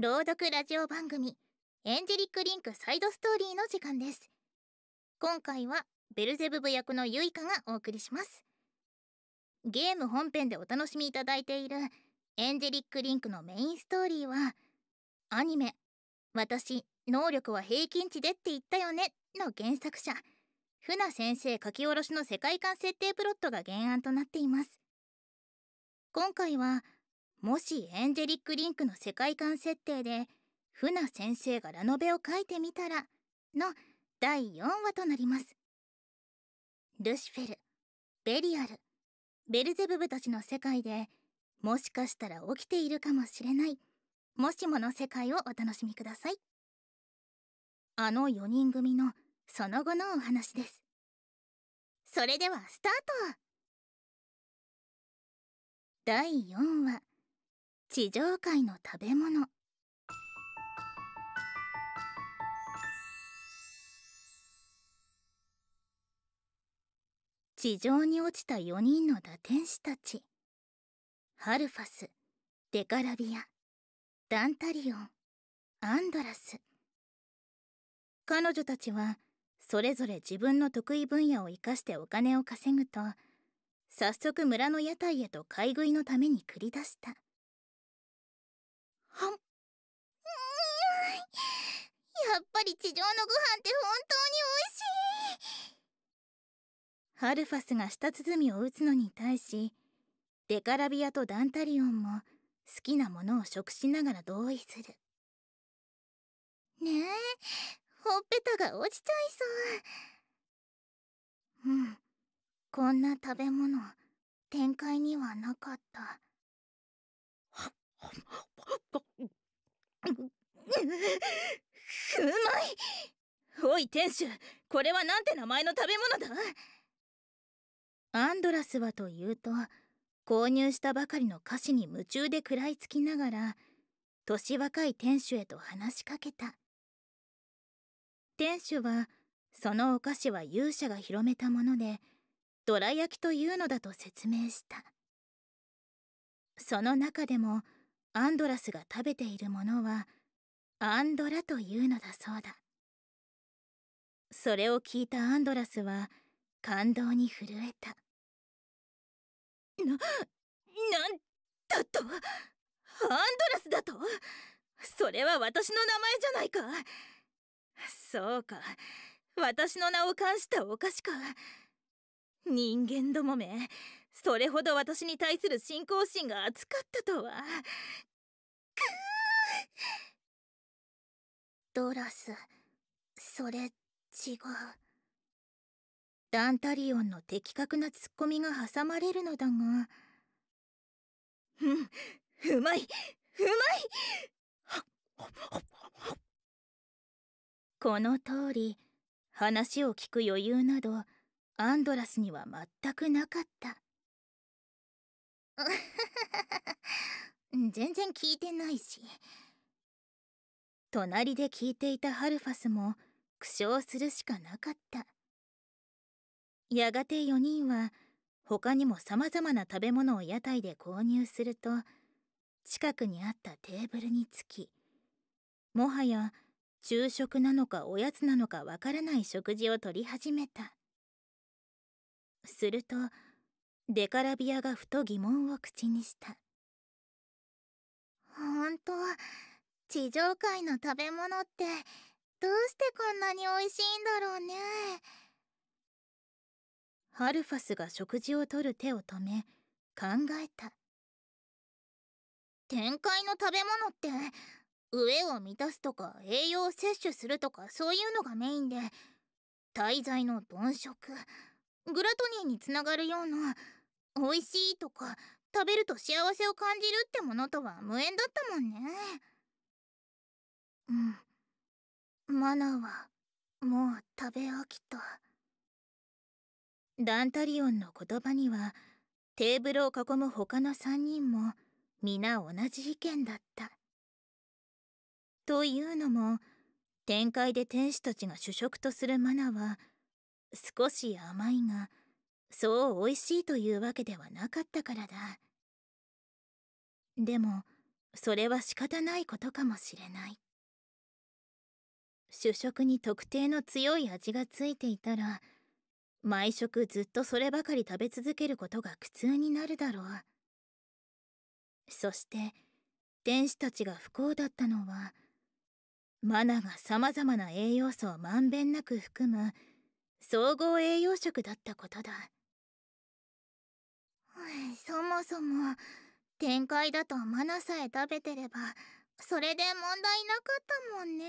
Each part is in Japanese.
朗読ラジオ番組エンジェリックリンクサイドストーリーの時間です今回はベルゼブブ役のユイカがお送りしますゲーム本編でお楽しみいただいているエンジェリックリンクのメインストーリーはアニメ私能力は平均値でって言ったよねの原作者船先生書き下ろしの世界観設定プロットが原案となっています今回はもしエンジェリック・リンクの世界観設定で「フナ先生がラノベを書いてみたら」の第4話となりますルシフェルベリアルベルゼブブたちの世界でもしかしたら起きているかもしれないもしもの世界をお楽しみくださいあの4人組のその後のお話ですそれではスタート第4話地上界の食べ物地上に落ちた4人の堕天使たちハルファスデカラビアダンタリオンアンドラス彼女たちはそれぞれ自分の得意分野を生かしてお金を稼ぐと早速村の屋台へと買い食いのために繰り出した。やっぱり地上のご飯って本当に美味しいハルファスが舌鼓を打つのに対しデカラビアとダンタリオンも好きなものを食しながら同意するねえほっぺたが落ちちゃいそううんこんな食べ物展開にはなかったうん うまいおい店主これはなんて名前の食べ物だアンドラスはというと購入したばかりの菓子に夢中で食らいつきながら年若い店主へと話しかけた店主はそのお菓子は勇者が広めたものでどら焼きというのだと説明したその中でもアンドラスが食べているものはアンドラというのだそうだそれを聞いたアンドラスは感動に震えたななんだとアンドラスだとそれは私の名前じゃないかそうか私の名を冠したお菓子か人間どもめそれほど私に対する信仰心が厚かったとはドラスそれ違うダンタリオンの的確なツッコミが挟まれるのだがうんうまいうまいこの通り話を聞く余裕などアンドラスには全くなかった 全然聞いてないし。隣で聞いていたハルファスも苦笑するしかなかったやがて4人は他にも様々な食べ物を屋台で購入すると近くにあったテーブルにつきもはや昼食なのかおやつなのかわからない食事をとり始めたするとデカラビアがふと疑問を口にした「本当地上界の食べ物ってどうしてこんなに美味しいんだろうねハルファスが食事をとる手を止め考えた天界の食べ物って飢えを満たすとか栄養を摂取するとかそういうのがメインで滞在の鈍食グラトニーにつながるような美味しいとか食べると幸せを感じるってものとは無縁だったもんね。うんマナーはもう食べ飽きたダンタリオンの言葉にはテーブルを囲む他の3人も皆同じ意見だったというのも展開で天使たちが主食とするマナは少し甘いがそう美味しいというわけではなかったからだでもそれは仕方ないことかもしれない主食に特定の強い味がついていたら毎食ずっとそればかり食べ続けることが苦痛になるだろうそして天使たちが不幸だったのはマナがさまざまな栄養素をまんべんなく含む総合栄養食だったことだそもそも天界だとマナさえ食べてればそれで問題なかったもんね。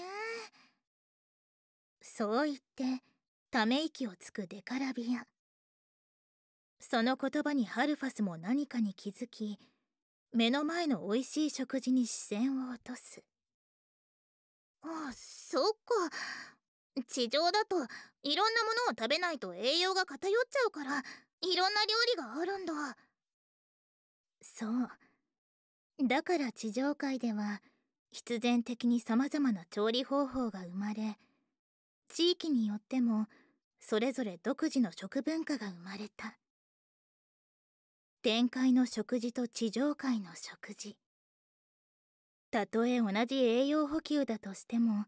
そう言ってため息をつくデカラビアその言葉にハルファスも何かに気づき目の前の美味しい食事に視線を落とすあそっか地上だといろんなものを食べないと栄養が偏っちゃうからいろんな料理があるんだそうだから地上界では必然的に様々な調理方法が生まれ地域によってもそれぞれ独自の食文化が生まれた天界の食事と地上界の食事たとえ同じ栄養補給だとしても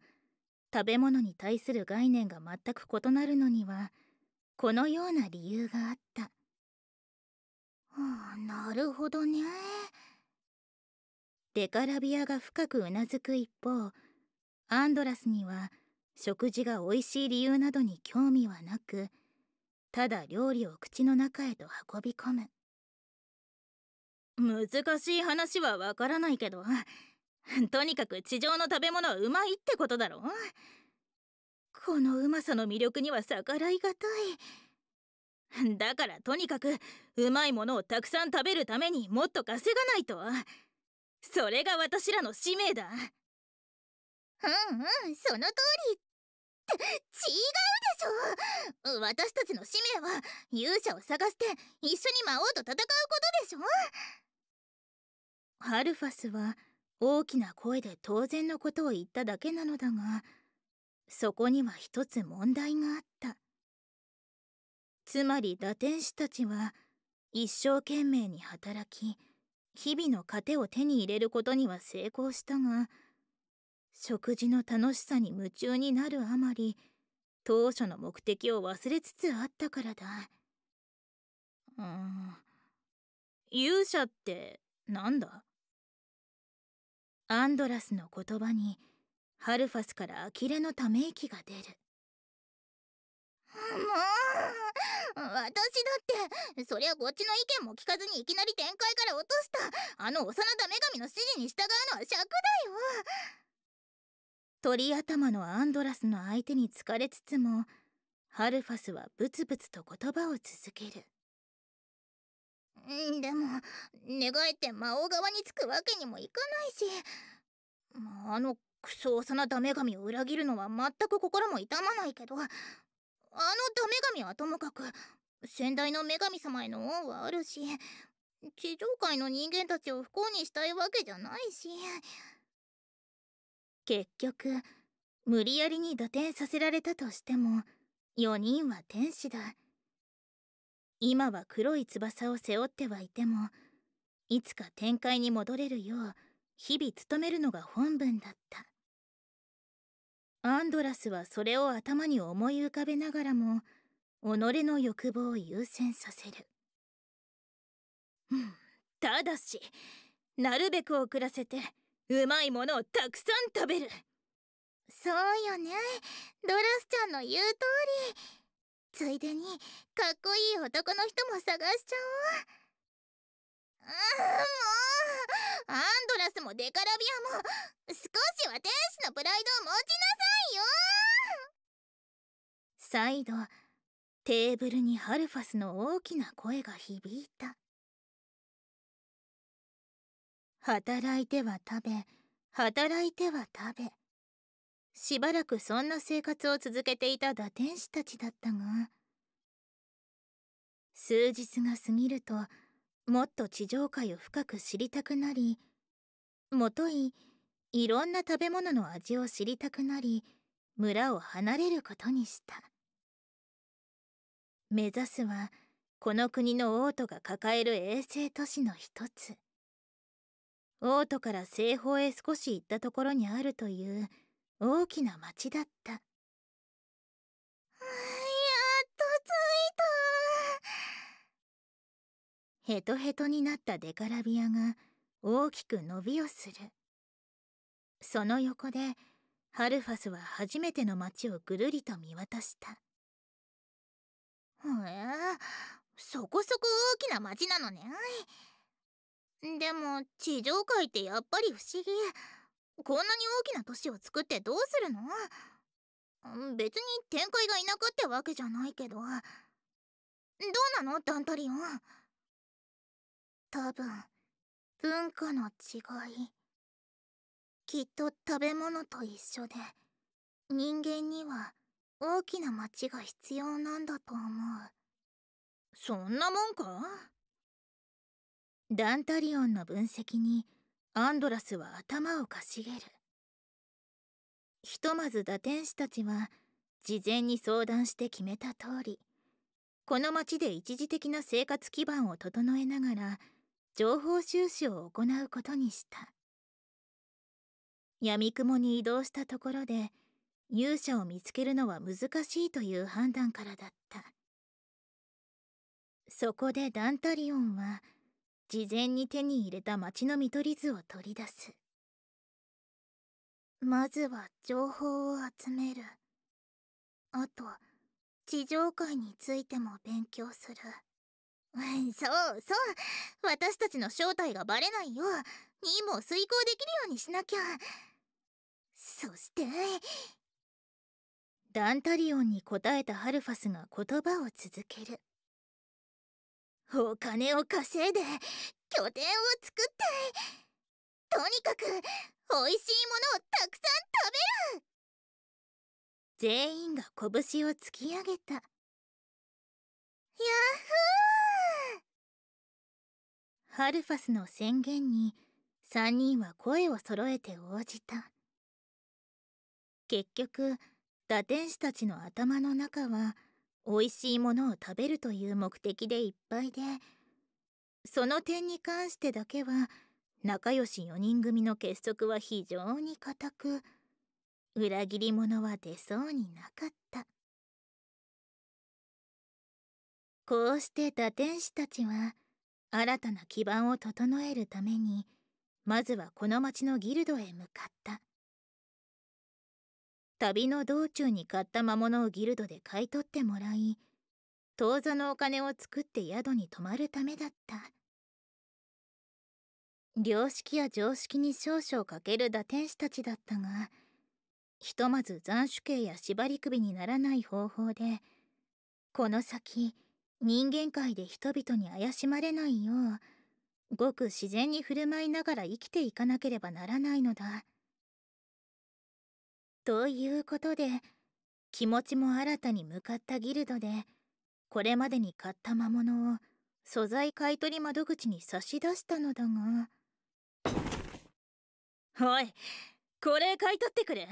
食べ物に対する概念が全く異なるのにはこのような理由があったなるほどねデカラビアが深くうなずく一方アンドラスには食事が美味しい理由などに興味はなくただ料理を口の中へと運び込む難しい話はわからないけどとにかく地上の食べ物はうまいってことだろこのうまさの魅力には逆らいがたいだからとにかくうまいものをたくさん食べるためにもっと稼がないとそれが私らの使命だうんうんその通りって 違うでしょ私たちの使命は勇者を探して一緒に魔王と戦うことでしょアルファスは大きな声で当然のことを言っただけなのだがそこには一つ問題があったつまり堕天使たちは一生懸命に働き日々の糧を手に入れることには成功したが食事の楽しさに夢中になるあまり当初の目的を忘れつつあったからだうん勇者ってなんだアンドラスの言葉にハルファスから呆れのため息が出るもう私だってそりゃこっちの意見も聞かずにいきなり展開から落としたあの幼な女神の指示に従うのは尺だよ鳥頭のアンドラスの相手に疲れつつもハルファスはブツブツと言葉を続けるでも願えて魔王側につくわけにもいかないし、あ、のクソ幼ダメ神を裏切るのは全く心も痛まないけどあのダメ神はともかく先代の女神様への恩はあるし地上界の人間たちを不幸にしたいわけじゃないし。結局無理やりに打点させられたとしても4人は天使だ今は黒い翼を背負ってはいてもいつか天界に戻れるよう日々努めるのが本分だったアンドラスはそれを頭に思い浮かべながらも己の欲望を優先させるただしなるべく遅らせてうまいものをたくさん食べるそうよねドラスちゃんの言う通りついでにかっこいい男の人も探しちゃおううんもうアンドラスもデカラビアも少しは天使のプライドを持ちなさいよ再度テーブルにハルファスの大きな声が響いた働いては食べ働いては食べしばらくそんな生活を続けていた打天使たちだったが数日が過ぎるともっと地上界を深く知りたくなりもといいろんな食べ物の味を知りたくなり村を離れることにした目指すはこの国の王都が抱える衛星都市の一つ王都から西方へ少し行ったところにあるという大きな町だった。やっと着いた。ヘトヘトになったデカラビアが大きく伸びをする。その横で、ハルファスは初めての街をぐるりと見渡した。へえ、そこそこ大きな街なのね。でも地上界ってやっぱり不思議こんなに大きな都市を作ってどうするの別に展開がいなくってわけじゃないけどどうなのダンタリオン多分文化の違いきっと食べ物と一緒で人間には大きな町が必要なんだと思うそんなもんかダンタリオンの分析にアンドラスは頭をかしげるひとまず打天使たちは事前に相談して決めた通りこの町で一時的な生活基盤を整えながら情報収集を行うことにした闇雲に移動したところで勇者を見つけるのは難しいという判断からだったそこでダンタリオンは「事前に手に入れた町の見取り図を取り出すまずは情報を集めるあと地上界についても勉強する そうそう私たちの正体がバレないよう任務を遂行できるようにしなきゃそしてダンタリオンに答えたハルファスが言葉を続けるお金を稼いで拠点を作ってとにかく美味しいものをたくさん食べる全員が拳を突き上げたヤッフーハルファスの宣言に3人は声を揃えて応じた結局堕天使たちの頭の中は「美味しいものを食べるという目的でいっぱいでその点に関してだけは仲良し4人組の結束は非常に固く裏切り者は出そうになかったこうして堕天使たちは新たな基盤を整えるためにまずはこの町のギルドへ向かった旅の道中に買った魔物をギルドで買い取ってもらい当座のお金を作って宿に泊まるためだった良識や常識に少々欠ける打天使たちだったがひとまず斬首刑や縛り首にならない方法でこの先人間界で人々に怪しまれないようごく自然に振る舞いながら生きていかなければならないのだということで気持ちも新たに向かったギルドでこれまでに買った魔物を素材買取窓口に差し出したのだがおいこれ買い取ってくれ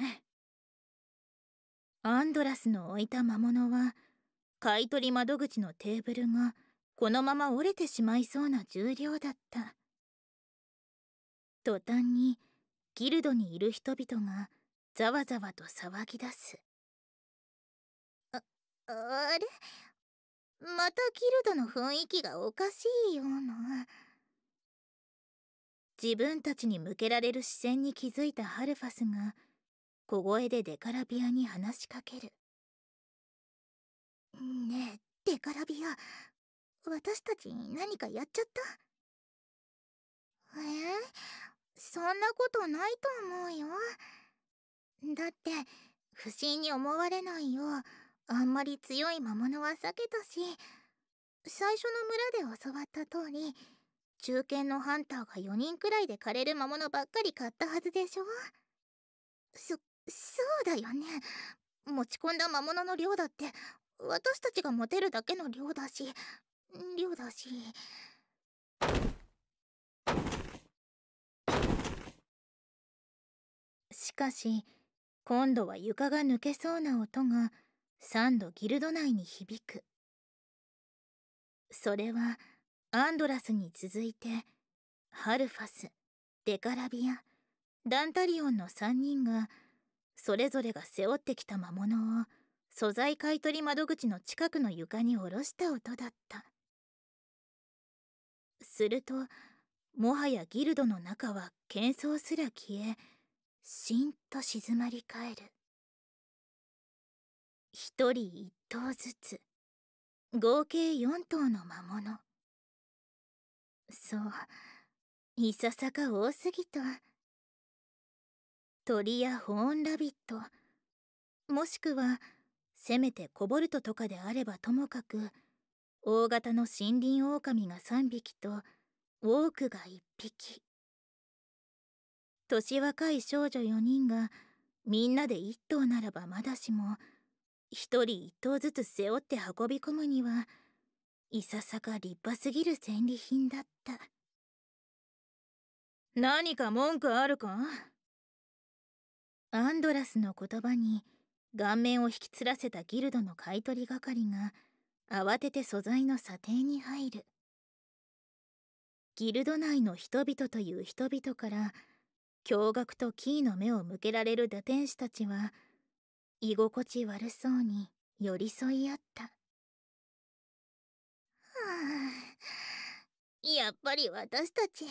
アンドラスの置いた魔物は買取窓口のテーブルがこのまま折れてしまいそうな重量だった途端にギルドにいる人々がざわざわと騒ぎ出すああれまたギルドの雰囲気がおかしいような自分たちに向けられる視線に気づいたハルファスが小声でデカラビアに話しかけるねえデカラビア私たちに何かやっちゃったえー、そんなことないと思うよ。だって不審に思われないようあんまり強い魔物は避けたし最初の村で教わった通り中堅のハンターが4人くらいで枯れる魔物ばっかり買ったはずでしょそそうだよね持ち込んだ魔物の量だって私たちが持てるだけの量だし量だし。しかし今度は床が抜けそうな音が3度ギルド内に響くそれはアンドラスに続いてハルファスデカラビアダンタリオンの3人がそれぞれが背負ってきた魔物を素材買取窓口の近くの床に下ろした音だったするともはやギルドの中は喧騒すら消えしんと静まり返る一人一頭ずつ合計4頭の魔物そういささか多すぎた鳥やホーンラビットもしくはせめてコボルトとかであればともかく大型の森林狼が3匹とウォークが1匹年若い少女4人がみんなで1頭ならばまだしも1人1頭ずつ背負って運び込むにはいささか立派すぎる戦利品だった何か文句あるかアンドラスの言葉に顔面を引きつらせたギルドの買い取り係が慌てて素材の査定に入るギルド内の人々という人々から「驚愕とキーの目を向けられる堕天使たちは、居心地悪そうに寄り添い合った。はあ、やっぱり私たち、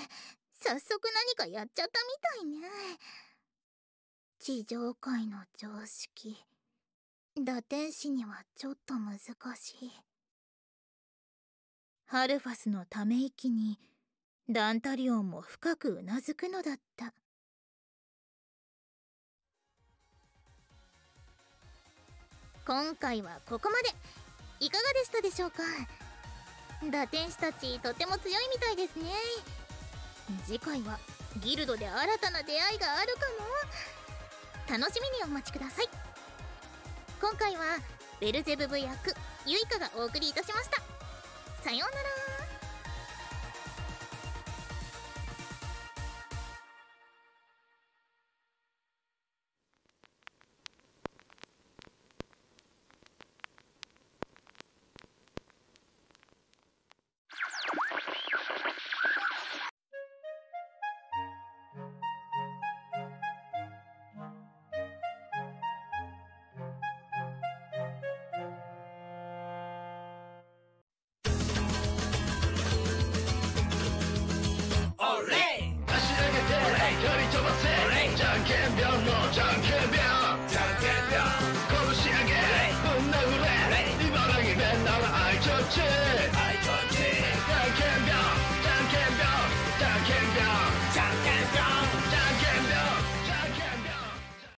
早速何かやっちゃったみたいね。地上界の常識、堕天使にはちょっと難しい。ハルファスのため息に、ダンタリオンも深くうなずくのだった。今回はここまでいかがでしたでしょうか打天使たちとても強いみたいですね次回はギルドで新たな出会いがあるかも楽しみにお待ちください今回はベルゼブブ役ユイカがお送りいたしましたさようなら